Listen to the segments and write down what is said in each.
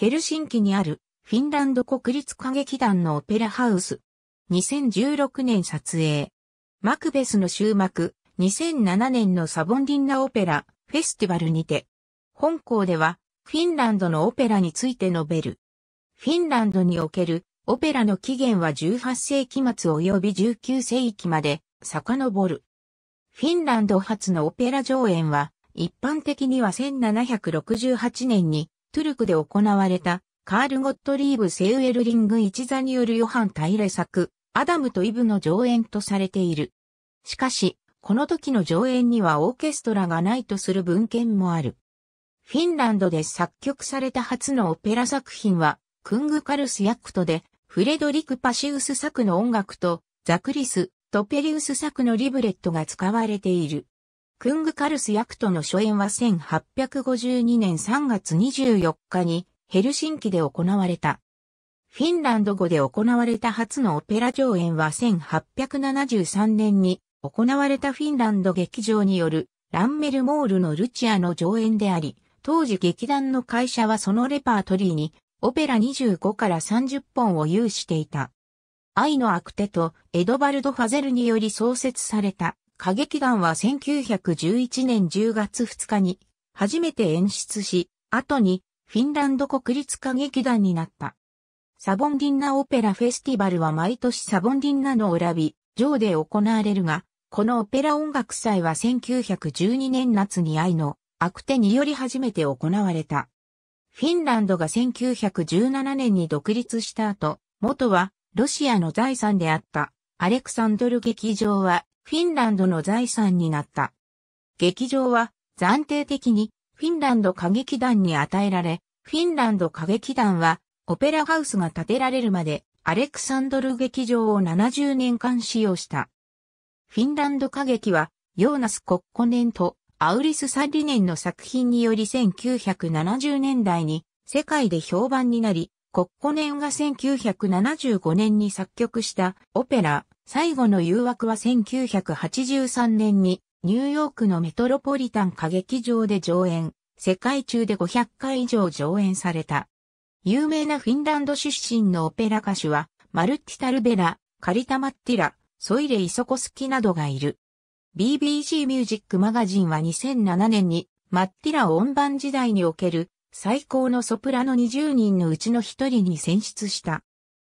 ヘルシンキにあるフィンランド国立歌劇団のオペラハウス。2016年撮影。マクベスの終幕、2007年のサボンディンナオペラフェスティバルにて、本校ではフィンランドのオペラについて述べる。フィンランドにおけるオペラの起源は18世紀末及び19世紀まで遡る。フィンランド初のオペラ上演は一般的には1768年にトゥルクで行われた、カール・ゴットリーブ・セウエルリング一座によるヨハン・タイレ作、アダムとイブの上演とされている。しかし、この時の上演にはオーケストラがないとする文献もある。フィンランドで作曲された初のオペラ作品は、クングカルス・ヤクトで、フレドリク・パシウス作の音楽と、ザクリス・トペリウス作のリブレットが使われている。クングカルス役との初演は1852年3月24日にヘルシンキで行われた。フィンランド語で行われた初のオペラ上演は1873年に行われたフィンランド劇場によるランメルモールのルチアの上演であり、当時劇団の会社はそのレパートリーにオペラ25から30本を有していた。愛のアクテとエドバルド・ファゼルにより創設された歌劇団は1911年10月2日に初めて演出し、後にフィンランド国立歌劇団になった。サボンディンナオペラフェスティバルは毎年サボンディンナのオラビ、上で行われるが、このオペラ音楽祭は1912年夏に愛のアクテにより初めて行われた。フィンランドが1917年に独立した後、元はロシアの財産であったアレクサンドル劇場はフィンランドの財産になった。劇場は暫定的にフィンランド歌劇団に与えられ、フィンランド歌劇団はオペラハウスが建てられるまでアレクサンドル劇場を70年間使用した。フィンランド歌劇はヨーナス・コッコネンとアウリス・サリネンの作品により1970年代に世界で評判になり、コッコネンが1975年に作曲したオペラ最後の誘惑は1983年にニューヨークのメトロポリタン歌劇場で上演、世界中で500回以上上演された。有名なフィンランド出身のオペラ歌手は、マルティタルベラ、カリタマッティラ、ソイレ・イソコスキなどがいる。BBC ミュージックマガジンは2007年に、マッティラを音盤時代における最高のソプラノ20人のうちの一人に選出した。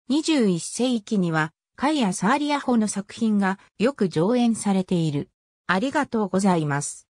21世紀には、カイア・サーリアホの作品がよく上演されている。ありがとうございます。